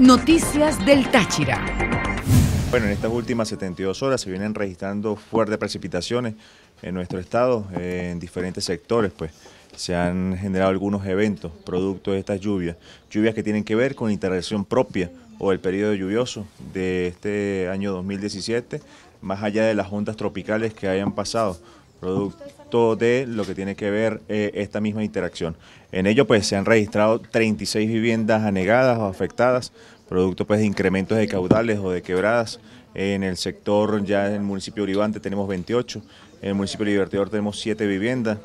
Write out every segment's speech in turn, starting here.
Noticias del Táchira. Bueno, en estas últimas 72 horas se vienen registrando fuertes precipitaciones en nuestro estado, en diferentes sectores, pues se han generado algunos eventos producto de estas lluvias, lluvias que tienen que ver con interacción propia o el periodo lluvioso de este año 2017, más allá de las ondas tropicales que hayan pasado producto de lo que tiene que ver eh, esta misma interacción. En ello pues se han registrado 36 viviendas anegadas o afectadas, producto pues de incrementos de caudales o de quebradas. En el sector ya en el municipio de Uribante tenemos 28, en el municipio de Libertador tenemos 7 viviendas,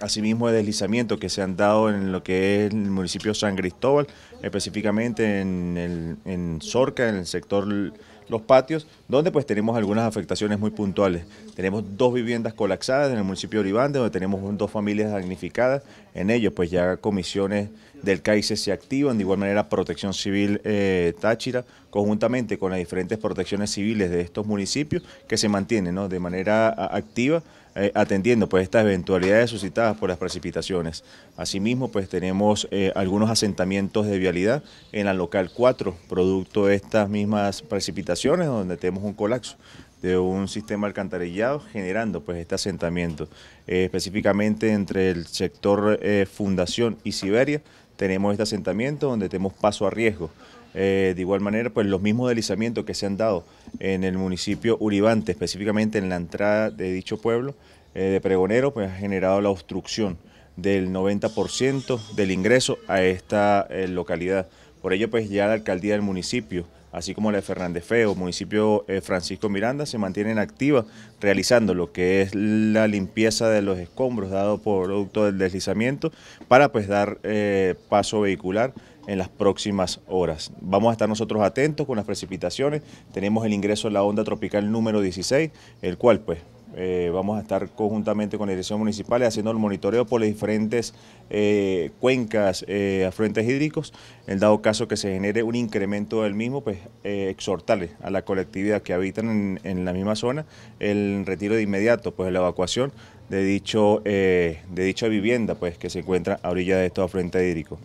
asimismo de deslizamiento que se han dado en lo que es el municipio de San Cristóbal, específicamente en, el, en Sorca, en el sector los patios, donde pues tenemos algunas afectaciones muy puntuales. Tenemos dos viviendas colapsadas en el municipio de Oribante, donde tenemos dos familias damnificadas, en ellos pues ya comisiones del CAICE se activan, de igual manera Protección Civil eh, Táchira, conjuntamente con las diferentes protecciones civiles de estos municipios que se mantienen de manera activa eh, atendiendo pues estas eventualidades suscitadas por las precipitaciones. Asimismo, pues tenemos eh, algunos asentamientos de vialidad en la local 4, producto de estas mismas precipitaciones, donde tenemos un colapso de un sistema alcantarillado generando pues este asentamiento, específicamente entre el sector Fundación y Siberia, tenemos este asentamiento donde tenemos paso a riesgo. Eh, de igual manera, pues los mismos deslizamientos que se han dado en el municipio Uribante, específicamente en la entrada de dicho pueblo eh, de Pregonero, pues ha generado la obstrucción del 90% del ingreso a esta eh, localidad. Por ello, pues ya la alcaldía del municipio así como la de Fernández Feo, municipio eh, Francisco Miranda, se mantienen activas realizando lo que es la limpieza de los escombros dado por producto del deslizamiento para pues dar eh, paso vehicular en las próximas horas. Vamos a estar nosotros atentos con las precipitaciones. Tenemos el ingreso de la onda tropical número 16, el cual pues eh, vamos a estar conjuntamente con la dirección municipal haciendo el monitoreo por las diferentes eh, cuencas eh, afluentes hídricos. En dado caso que se genere un incremento del mismo, pues eh, exhortarle a la colectividad que habitan en, la misma zona el retiro de inmediato, pues la evacuación de, dicho, de dicha vivienda pues, que se encuentra a orilla de estos afluentes hídricos.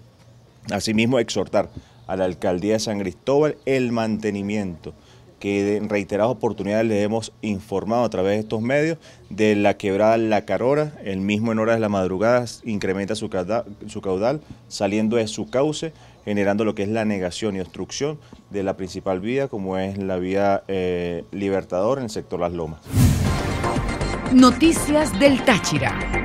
Asimismo, exhortar a la alcaldía de San Cristóbal el mantenimiento que en reiteradas oportunidades les hemos informado a través de estos medios de la quebrada La Carora, el mismo en horas de la madrugada incrementa su caudal, saliendo de su cauce, generando lo que es la negación y obstrucción de la principal vía, como es la vía eh, Libertador en el sector Las Lomas. Noticias del Táchira.